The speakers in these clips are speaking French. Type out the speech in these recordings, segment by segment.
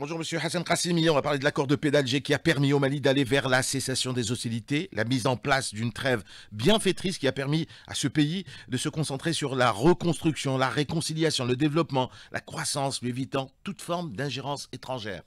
Bonjour Monsieur Hassan Kassimi, on va parler de l'accord de Pédalger qui a permis au Mali d'aller vers la cessation des hostilités, la mise en place d'une trêve bienfaitrice qui a permis à ce pays de se concentrer sur la reconstruction, la réconciliation, le développement, la croissance, mais évitant toute forme d'ingérence étrangère.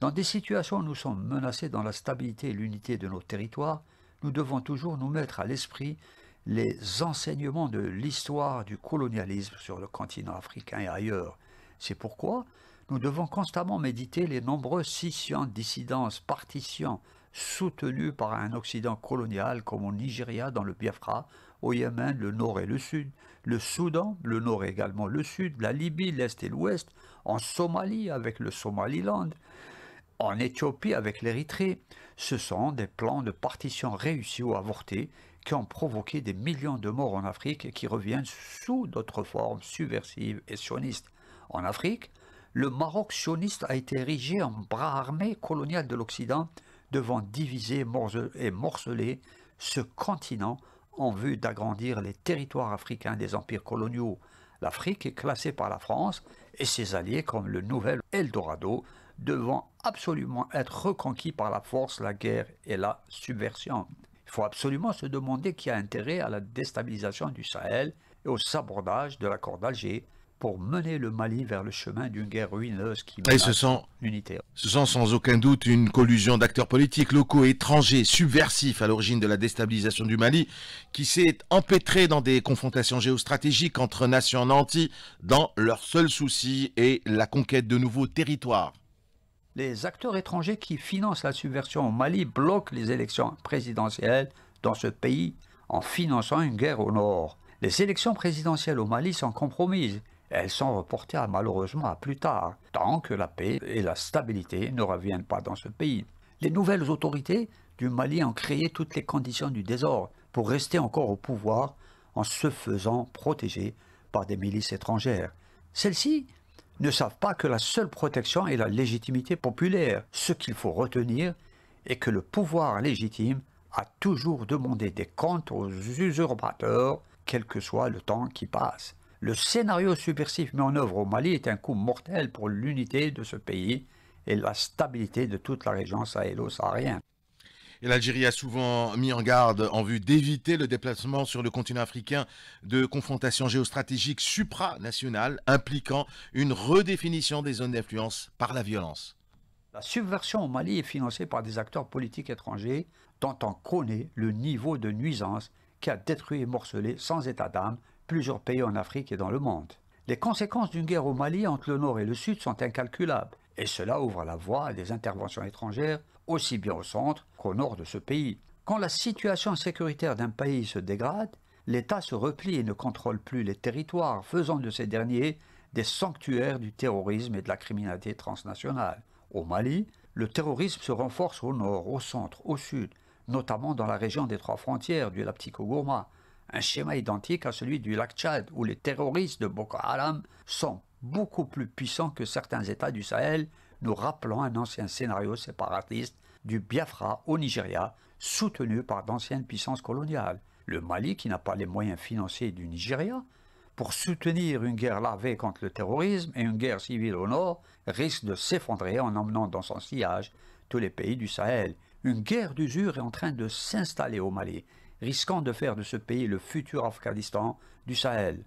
Dans des situations où nous sommes menacés dans la stabilité et l'unité de nos territoires, nous devons toujours nous mettre à l'esprit les enseignements de l'histoire du colonialisme sur le continent africain et ailleurs. C'est pourquoi nous devons constamment méditer les nombreuses scissions, dissidences, partitions soutenues par un Occident colonial comme au Nigeria dans le Biafra, au Yémen le nord et le sud, le Soudan, le nord et également le sud, la Libye, l'est et l'ouest, en Somalie avec le Somaliland, en Éthiopie avec l'Érythrée. Ce sont des plans de partition réussis ou avortés qui ont provoqué des millions de morts en Afrique et qui reviennent sous d'autres formes subversives et sionistes. En Afrique, le Maroc sioniste a été érigé en bras armé colonial de l'Occident devant diviser et morceler ce continent en vue d'agrandir les territoires africains des empires coloniaux. L'Afrique est classée par la France et ses alliés comme le nouvel Eldorado devant absolument être reconquis par la force, la guerre et la subversion. Il faut absolument se demander qui a intérêt à la déstabilisation du Sahel et au sabordage de l'accord d'Alger pour mener le Mali vers le chemin d'une guerre ruineuse qui menace ce sont, l'unité. Ce sont sans aucun doute une collusion d'acteurs politiques locaux, et étrangers, subversifs à l'origine de la déstabilisation du Mali, qui s'est empêtrée dans des confrontations géostratégiques entre nations nantis, dans leur seul souci est la conquête de nouveaux territoires. Les acteurs étrangers qui financent la subversion au Mali bloquent les élections présidentielles dans ce pays en finançant une guerre au nord. Les élections présidentielles au Mali sont compromises elles sont reportées malheureusement à plus tard, tant que la paix et la stabilité ne reviennent pas dans ce pays. Les nouvelles autorités du Mali ont créé toutes les conditions du désordre pour rester encore au pouvoir en se faisant protéger par des milices étrangères. Celles-ci ne savent pas que la seule protection est la légitimité populaire. Ce qu'il faut retenir est que le pouvoir légitime a toujours demandé des comptes aux usurpateurs, quel que soit le temps qui passe. Le scénario subversif mis en œuvre au Mali est un coup mortel pour l'unité de ce pays et la stabilité de toute la région sahélo-saharienne. Et l'Algérie a souvent mis en garde en vue d'éviter le déplacement sur le continent africain de confrontations géostratégiques supranationales impliquant une redéfinition des zones d'influence par la violence. La subversion au Mali est financée par des acteurs politiques étrangers dont on connaît le niveau de nuisance qui a détruit et morcelé sans état d'âme plusieurs pays en Afrique et dans le monde. Les conséquences d'une guerre au Mali entre le nord et le sud sont incalculables, et cela ouvre la voie à des interventions étrangères aussi bien au centre qu'au nord de ce pays. Quand la situation sécuritaire d'un pays se dégrade, l'État se replie et ne contrôle plus les territoires, faisant de ces derniers des sanctuaires du terrorisme et de la criminalité transnationale. Au Mali, le terrorisme se renforce au nord, au centre, au sud, notamment dans la région des trois frontières du Laptiko-Gourma, un schéma identique à celui du lac Tchad, où les terroristes de Boko Haram sont beaucoup plus puissants que certains États du Sahel, nous rappelant un ancien scénario séparatiste du Biafra au Nigeria, soutenu par d'anciennes puissances coloniales. Le Mali, qui n'a pas les moyens financiers du Nigeria, pour soutenir une guerre lavée contre le terrorisme et une guerre civile au nord, risque de s'effondrer en emmenant dans son sillage tous les pays du Sahel. Une guerre d'usure est en train de s'installer au Mali risquant de faire de ce pays le futur Afghanistan du Sahel.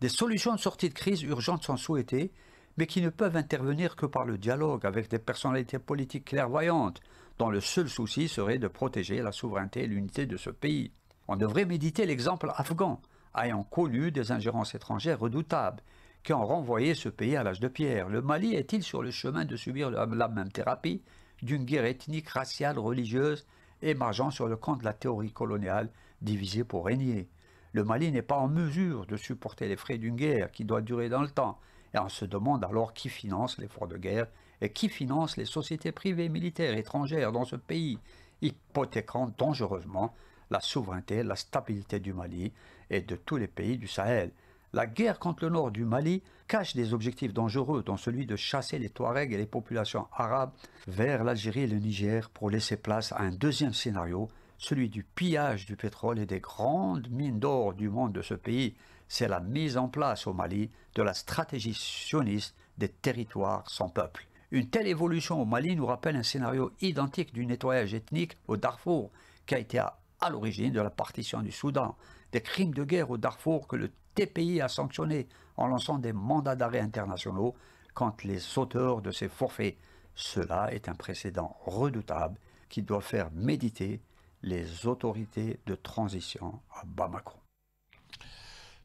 Des solutions de sortie de crise urgentes sont souhaitées, mais qui ne peuvent intervenir que par le dialogue avec des personnalités politiques clairvoyantes, dont le seul souci serait de protéger la souveraineté et l'unité de ce pays. On devrait méditer l'exemple afghan, ayant connu des ingérences étrangères redoutables, qui ont renvoyé ce pays à l'âge de pierre. Le Mali est-il sur le chemin de subir la même thérapie d'une guerre ethnique, raciale, religieuse émergeant sur le compte de la théorie coloniale, divisée pour régner. Le Mali n'est pas en mesure de supporter les frais d'une guerre qui doit durer dans le temps, et on se demande alors qui finance l'effort de guerre et qui finance les sociétés privées militaires étrangères dans ce pays, hypothéquant dangereusement la souveraineté, la stabilité du Mali et de tous les pays du Sahel. La guerre contre le nord du Mali cache des objectifs dangereux, dont celui de chasser les Touaregs et les populations arabes vers l'Algérie et le Niger pour laisser place à un deuxième scénario, celui du pillage du pétrole et des grandes mines d'or du monde de ce pays. C'est la mise en place au Mali de la stratégie sioniste des territoires sans peuple. Une telle évolution au Mali nous rappelle un scénario identique du nettoyage ethnique au Darfour, qui a été à, à l'origine de la partition du Soudan, des crimes de guerre au Darfour que le des pays à sanctionner en lançant des mandats d'arrêt internationaux contre les auteurs de ces forfaits. Cela est un précédent redoutable qui doit faire méditer les autorités de transition à Bamako.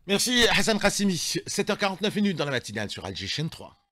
Merci Hassan Kassimi. 7h49 minutes dans la matinale sur Chine 3.